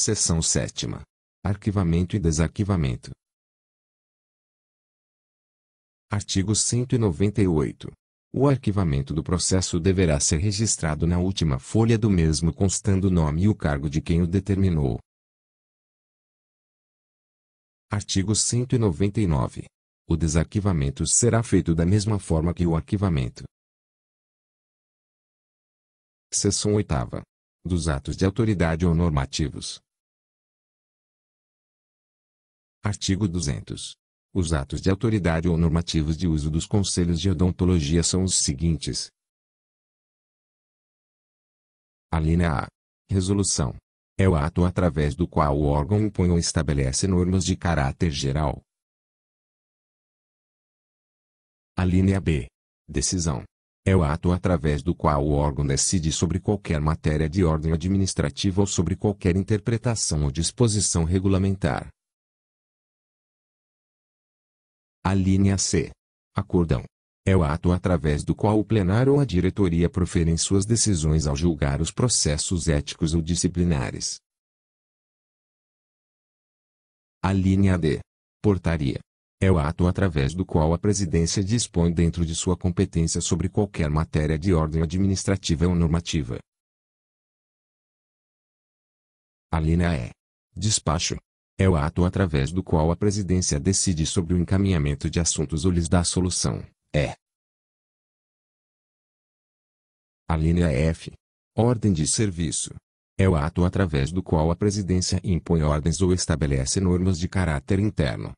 Seção 7. Arquivamento e desarquivamento. Artigo 198. O arquivamento do processo deverá ser registrado na última folha do mesmo constando o nome e o cargo de quem o determinou. Artigo 199. O desarquivamento será feito da mesma forma que o arquivamento. Seção 8. Dos atos de autoridade ou normativos. Artigo 200. Os atos de autoridade ou normativos de uso dos conselhos de odontologia são os seguintes. Alínea A. Resolução. É o ato através do qual o órgão impõe ou estabelece normas de caráter geral. Alínea B. Decisão. É o ato através do qual o órgão decide sobre qualquer matéria de ordem administrativa ou sobre qualquer interpretação ou disposição regulamentar. A linha C. Acordão. É o ato através do qual o plenário ou a diretoria proferem suas decisões ao julgar os processos éticos ou disciplinares. A linha D. Portaria. É o ato através do qual a presidência dispõe dentro de sua competência sobre qualquer matéria de ordem administrativa ou normativa. A linha E. Despacho. É o ato através do qual a presidência decide sobre o encaminhamento de assuntos ou lhes dá solução. É. A linha F. Ordem de serviço. É o ato através do qual a presidência impõe ordens ou estabelece normas de caráter interno,